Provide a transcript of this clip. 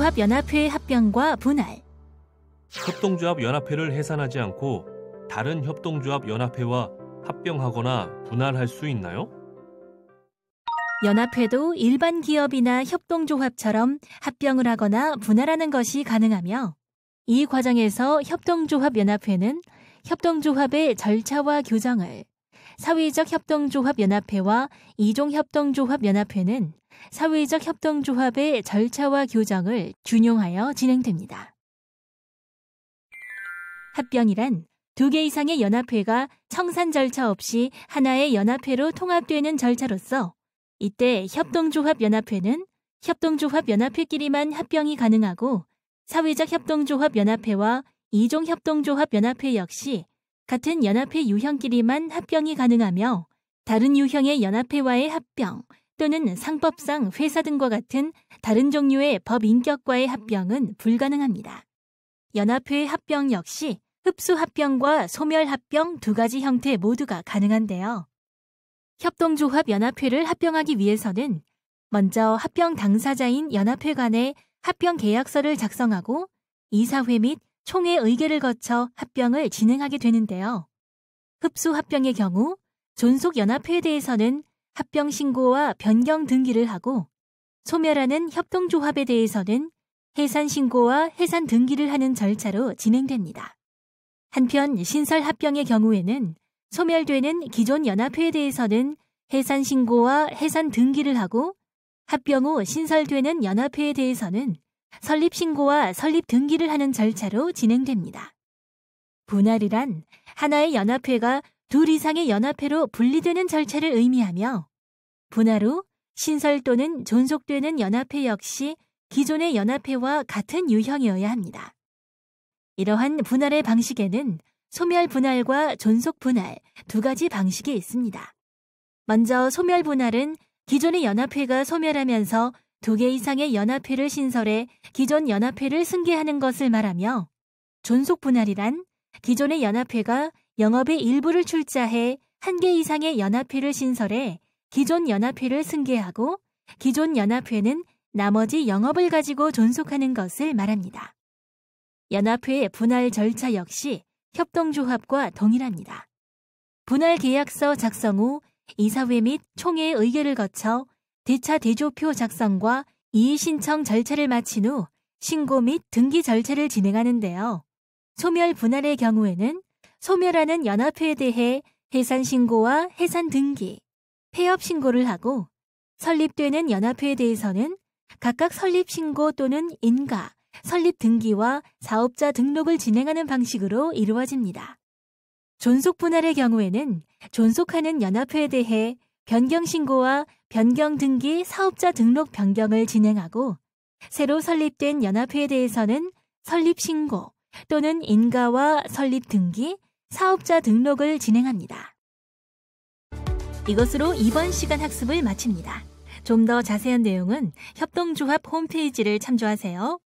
조합연합회 합병과 분할 협동조합연합회를 해산하지 않고 다른 협동조합연합회와 합병하거나 분할할 수 있나요? 연합회도 일반 기업이나 협동조합처럼 합병을 하거나 분할하는 것이 가능하며 이 과정에서 협동조합연합회는 협동조합의 절차와 규정을 사회적 협동조합연합회와 이종협동조합연합회는 사회적 협동조합의 절차와 규정을 준용하여 진행됩니다. 합병이란 두 개 이상의 연합회가 청산 절차 없이 하나의 연합회로 통합되는 절차로서 이때 협동조합연합회는 협동조합연합회끼리만 합병이 가능하고 사회적 협동조합연합회와 이종협동조합연합회 역시 같은 연합회 유형끼리만 합병이 가능하며 다른 유형의 연합회와의 합병 또는 상법상 회사 등과 같은 다른 종류의 법 인격과의 합병은 불가능합니다. 연합회의 합병 역시 흡수 합병과 소멸 합병 두 가지 형태 모두가 가능한데요. 협동조합 연합회를 합병하기 위해서는 먼저 합병 당사자인 연합회 간의 합병 계약서를 작성하고 이사회 및 총회 의결을 거쳐 합병을 진행하게 되는데요. 흡수 합병의 경우 존속 연합회에 대해서는 합병 신고와 변경 등기를 하고 소멸하는 협동조합에 대해서는 해산 신고와 해산 등기를 하는 절차로 진행됩니다. 한편 신설 합병의 경우에는 소멸되는 기존 연합회에 대해서는 해산 신고와 해산 등기를 하고 합병 후 신설되는 연합회에 대해서는 설립 신고와 설립 등기를 하는 절차로 진행됩니다. 분할이란 하나의 연합회가 둘 이상의 연합회로 분리되는 절차를 의미하며 분할 후 신설 또는 존속되는 연합회 역시 기존의 연합회와 같은 유형이어야 합니다. 이러한 분할의 방식에는 소멸 분할과 존속 분할 두 가지 방식이 있습니다. 먼저 소멸 분할은 기존의 연합회가 소멸하면서 두개 이상의 연합회를 신설해 기존 연합회를 승계하는 것을 말하며 존속 분할이란 기존의 연합회가 영업의 일부를 출자해 한 개 이상의 연합회를 신설해 기존 연합회를 승계하고 기존 연합회는 나머지 영업을 가지고 존속하는 것을 말합니다. 연합회의 분할 절차 역시 협동조합과 동일합니다. 분할 계약서 작성 후 이사회 및 총회의 의결을 거쳐 기차 대조표 작성과 이의신청 절차를 마친 후 신고 및 등기 절차를 진행하는데요. 소멸 분할의 경우에는 소멸하는 연합회에 대해 해산 신고와 해산 등기, 폐업 신고를 하고 설립되는 연합회에 대해서는 각각 설립 신고 또는 인가, 설립 등기와 사업자 등록을 진행하는 방식으로 이루어집니다. 존속 분할의 경우에는 존속하는 연합회에 대해 변경 신고와 변경 등기 사업자 등록 변경을 진행하고 새로 설립된 연합회에 대해서는 설립 신고 또는 인가와 설립 등기, 사업자 등록을 진행합니다. 이것으로 이번 시간 학습을 마칩니다. 좀 더 자세한 내용은 협동조합 홈페이지를 참조하세요.